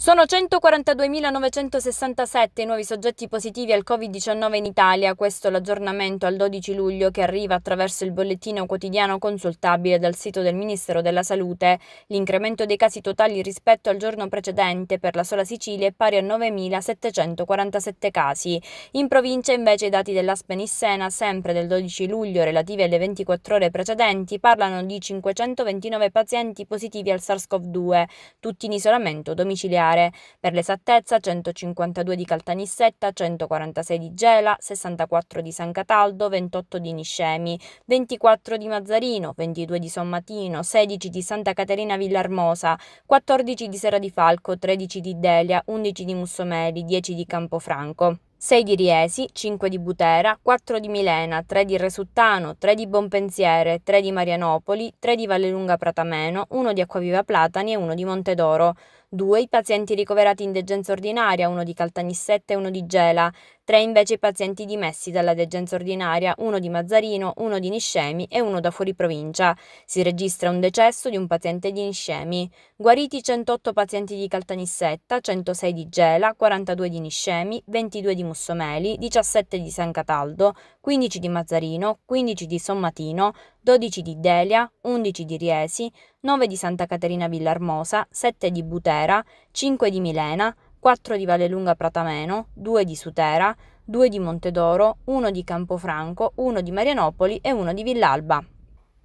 Sono 142.967 i nuovi soggetti positivi al Covid-19 in Italia, questo l'aggiornamento al 12 luglio che arriva attraverso il bollettino quotidiano consultabile dal sito del Ministero della Salute. L'incremento dei casi totali rispetto al giorno precedente per la sola Sicilia è pari a 9.747 casi. In provincia invece i dati dell'Aspenissena, sempre del 12 luglio relativi alle 24 ore precedenti, parlano di 529 pazienti positivi al SARS-CoV-2, tutti in isolamento domiciliare. Nucleare, per l'esattezza 152 di Caltanissetta, 146 di Gela, 64 di San Cataldo, 28 di Niscemi, 24 di Mazzarino, 22 di Sommatino, 16 di Santa Caterina Villarmosa, 14 di Sera di Falco, 13 di Delia, 11 di Mussomeli, 10 di Campofranco. 6 di Riesi, 5 di Butera, 4 di Milena, 3 di Resuttano, 3 di Bonpensiere, 3 di Marianopoli, 3 di Vallelunga Pratameno, 1 di Acquaviva Platani e 1 di Montedoro, 2 i pazienti ricoverati in degenza ordinaria, 1 di Caltanissette e 1 di Gela, tre invece i pazienti dimessi dalla degenza ordinaria, uno di Mazzarino, uno di Niscemi e uno da fuori provincia. Si registra un decesso di un paziente di Niscemi. Guariti 108 pazienti di Caltanissetta, 106 di Gela, 42 di Niscemi, 22 di Mussomeli, 17 di San Cataldo, 15 di Mazzarino, 15 di Sommatino, 12 di Delia, 11 di Riesi, 9 di Santa Caterina Villarmosa, 7 di Butera, 5 di Milena, 4 di Vallelunga Pratameno, 2 di Sutera, 2 di Montedoro, 1 di Campofranco, 1 di Marianopoli e 1 di Villalba.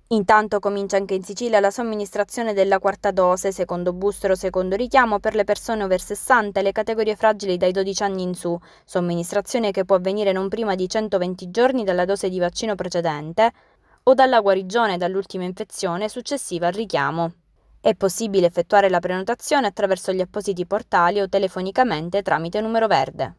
Intanto comincia anche in Sicilia la somministrazione della quarta dose, secondo booster o secondo richiamo, per le persone over 60 e le categorie fragili dai 12 anni in su, somministrazione che può avvenire non prima di 120 giorni dalla dose di vaccino precedente o dalla guarigione dall'ultima infezione successiva al richiamo. È possibile effettuare la prenotazione attraverso gli appositi portali o telefonicamente tramite numero verde.